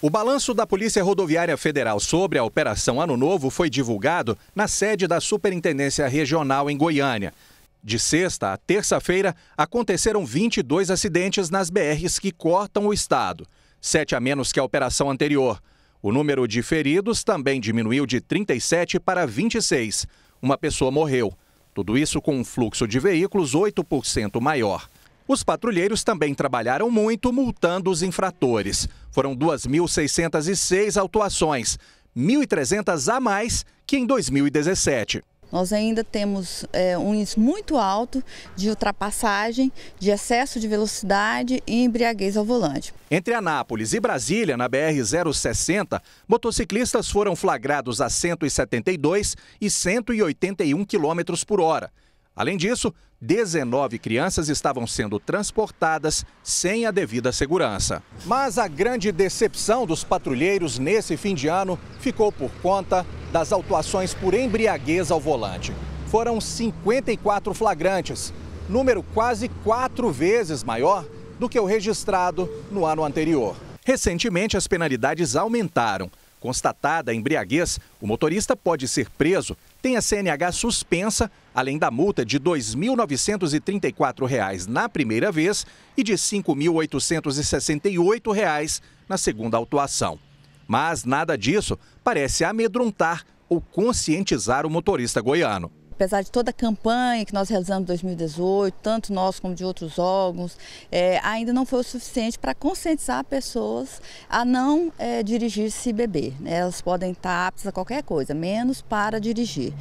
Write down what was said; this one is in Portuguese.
O balanço da Polícia Rodoviária Federal sobre a Operação Ano Novo foi divulgado na sede da Superintendência Regional em Goiânia. De sexta a terça-feira, aconteceram 22 acidentes nas BRs que cortam o estado, sete a menos que a operação anterior. O número de feridos também diminuiu de 37 para 26. Uma pessoa morreu. Tudo isso com um fluxo de veículos 8% maior. Os patrulheiros também trabalharam muito multando os infratores. Foram 2.606 autuações, 1.300 a mais que em 2017. Nós ainda temos é, um índice muito alto de ultrapassagem, de excesso de velocidade e embriaguez ao volante. Entre Anápolis e Brasília, na BR-060, motociclistas foram flagrados a 172 e 181 km por hora. Além disso, 19 crianças estavam sendo transportadas sem a devida segurança. Mas a grande decepção dos patrulheiros nesse fim de ano ficou por conta das autuações por embriaguez ao volante. Foram 54 flagrantes, número quase quatro vezes maior do que o registrado no ano anterior. Recentemente, as penalidades aumentaram. Constatada a embriaguez, o motorista pode ser preso, tem a CNH suspensa, além da multa de R$ 2.934 na primeira vez e de R$ 5.868 na segunda autuação. Mas nada disso parece amedrontar ou conscientizar o motorista goiano apesar de toda a campanha que nós realizamos em 2018, tanto nós como de outros órgãos, é, ainda não foi o suficiente para conscientizar pessoas a não é, dirigir-se beber. Né? Elas podem estar aptas a qualquer coisa, menos para dirigir.